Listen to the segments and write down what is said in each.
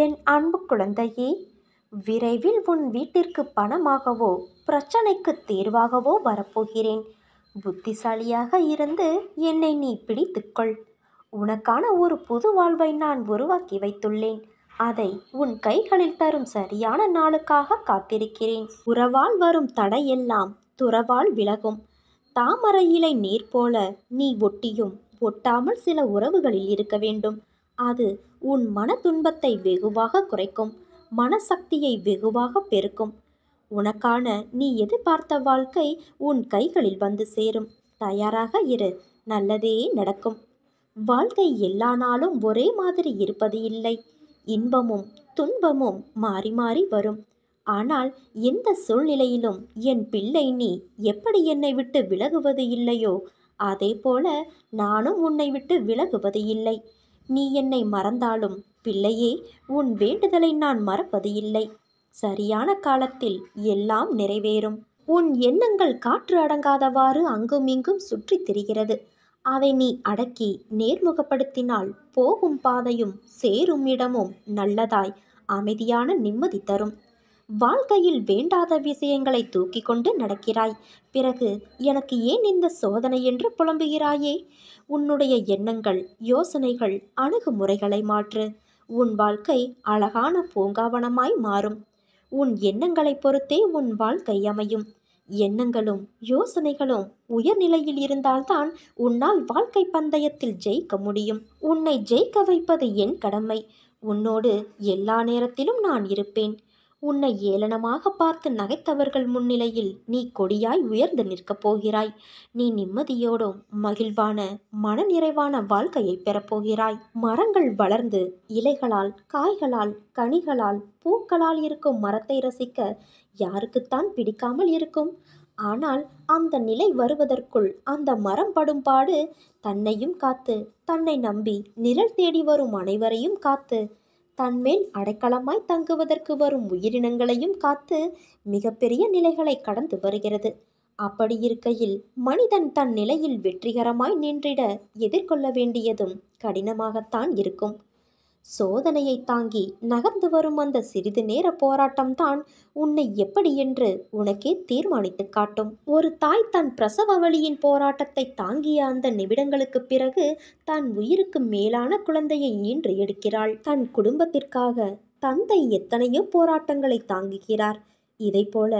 என் அன்பு குழந்தையே விரைவில் உன் வீட்டிற்கு பணமாகவோ பிரச்சனைக்கு தேர்வாகவோ வரப்போகிறேன் புத்திசாலியாக இருந்து என்னை நீ பிடித்துக்கொள் உனக்கான ஒரு புது வாழ்வை நான் உருவாக்கி வைத்துள்ளேன் அதை உன் கைகளில் தரும் சரியான நாளுக்காக காத்திருக்கிறேன் உறவால் வரும் தடையெல்லாம் துறவால் விலகும் தாமரை இலை நீர் போல நீ ஒட்டியும் ஒட்டாமல் சில உறவுகளில் இருக்க வேண்டும் அது உன் மன துன்பத்தை வெகுவாக குறைக்கும் மனசக்தியை வெகுவாக பெருக்கும் உனக்கான நீ எதிர்பார்த்த வாழ்க்கை உன் கைகளில் வந்து சேரும் தயாராக இரு நல்லதே நடக்கும் வாழ்க்கை எல்லா நாளும் ஒரே மாதிரி இருப்பது இல்லை இன்பமும் துன்பமும் மாறி மாறி வரும் ஆனால் எந்த சூழ்நிலையிலும் என் பிள்ளை நீ எப்படி என்னை விட்டு விலகுவது இல்லையோ அதே போல நானும் உன்னை விட்டு விலகுவது இல்லை நீ என்னை மறந்தாலும் பிள்ளையே உன் வேண்டுதலை நான் மறப்பது இல்லை சரியான காலத்தில் எல்லாம் நிறைவேறும் உன் எண்ணங்கள் காற்று அடங்காதவாறு அங்கும் இங்கும் சுற்றி திரிகிறது அதை நீ அடக்கி நேர்முகப்படுத்தினால் போகும் பாதையும் சேரும் இடமும் நல்லதாய் அமைதியான நிம்மதி தரும் வாழ்க்கையில் வேண்டாத விஷயங்களை தூக்கி கொண்டு நடக்கிறாய் பிறகு எனக்கு ஏன் இந்த சோதனை என்று புலம்புகிறாயே உன்னுடைய எண்ணங்கள் யோசனைகள் அணுகுமுறைகளை மாற்று உன் வாழ்க்கை அழகான பூங்காவனமாய் மாறும் உன் எண்ணங்களை பொறுத்தே உன் வாழ்க்கை அமையும் எண்ணங்களும் யோசனைகளும் உயர்நிலையில் இருந்தால்தான் உன்னால் வாழ்க்கை பந்தயத்தில் ஜெயிக்க முடியும் உன்னை ஜெயிக்க வைப்பது என் கடமை உன்னோடு எல்லா நேரத்திலும் நான் இருப்பேன் உன்னை ஏளனமாக பார்த்து நகைத்தவர்கள் முன்னிலையில் நீ கொடியாய் உயர்ந்து நிற்கப் போகிறாய் நீ நிம்மதியோடும் மகிழ்வான மனநிறைவான வாழ்க்கையை பெறப்போகிறாய் மரங்கள் வளர்ந்து இலைகளால் காய்களால் கனிகளால் பூக்களால் இருக்கும் மரத்தை ரசிக்க யாருக்குத்தான் பிடிக்காமல் இருக்கும் ஆனால் அந்த நிலை வருவதற்குள் அந்த மரம் படும்பாடு தன்னையும் காத்து தன்னை நம்பி நிழல் தேடி வரும் அனைவரையும் காத்து தன்மேல் அடைக்கலமாய் தங்குவதற்கு வரும் உயிரினங்களையும் காத்து மிகப்பெரிய நிலைகளை கடந்து வருகிறது அப்படி இருக்கையில் மனிதன் தன் நிலையில் வெற்றிகரமாய் நின்றிட எதிர்கொள்ள வேண்டியதும் கடினமாகத்தான் இருக்கும் சோதனையை தாங்கி நகர்ந்து வரும் அந்த சிறிது நேர போராட்டம்தான் உன்னை எப்படி என்று உனக்கே தீர்மானித்து காட்டும் ஒரு தாய் தன் பிரசவ வழியின் போராட்டத்தை தாங்கிய அந்த நிமிடங்களுக்கு பிறகு தன் உயிருக்கு மேலான குழந்தையை ஈன்று எடுக்கிறாள் தன் குடும்பத்திற்காக தந்தை எத்தனையோ போராட்டங்களை தாங்குகிறார் இதை போல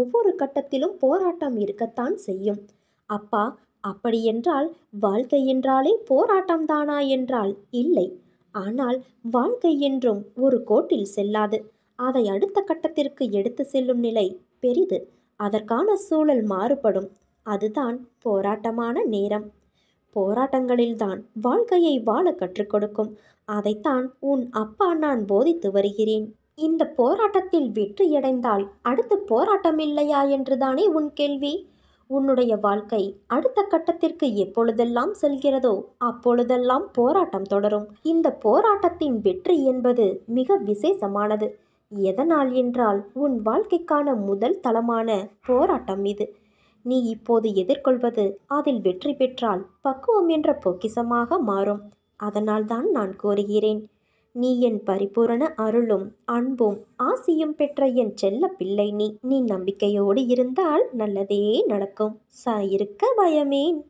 ஒவ்வொரு கட்டத்திலும் போராட்டம் இருக்கத்தான் செய்யும் அப்பா அப்படியென்றால் வாழ்க்கை என்றாலே போராட்டம்தானா என்றால் இல்லை ஆனால் வாழ்க்கை என்றும் ஒரு கோட்டில் செல்லாது அதை அடுத்த கட்டத்திற்கு எடுத்து செல்லும் நிலை பெரிது அதற்கான சூழல் மாறுபடும் அதுதான் போராட்டமான நேரம் போராட்டங்களில்தான் வாழ்க்கையை வாழ கற்றுக் கொடுக்கும் அதைத்தான் உன் அப்பா நான் போதித்து வருகிறேன் இந்த போராட்டத்தில் வெற்றியடைந்தால் அடுத்து போராட்டம் இல்லையா என்றுதானே உன் கேள்வி உன்னுடைய வாழ்க்கை அடுத்த கட்டத்திற்கு எப்பொழுதெல்லாம் செல்கிறதோ அப்பொழுதெல்லாம் போராட்டம் தொடரும் இந்த போராட்டத்தின் வெற்றி என்பது மிக விசேஷமானது எதனால் என்றால் உன் வாழ்க்கைக்கான முதல் தளமான போராட்டம் இது நீ இப்போது எதிர்கொள்வது அதில் வெற்றி பெற்றால் பக்குவம் என்ற பொக்கிசமாக மாறும் அதனால்தான் நான் கூறுகிறேன் நீ என் பரிபூரண அருளும் அன்பும் ஆசியும் பெற்ற என் செல்ல பிள்ளை நீ நீ நம்பிக்கையோடு இருந்தால் நல்லதே நடக்கும் சாயிருக்க பயமேன்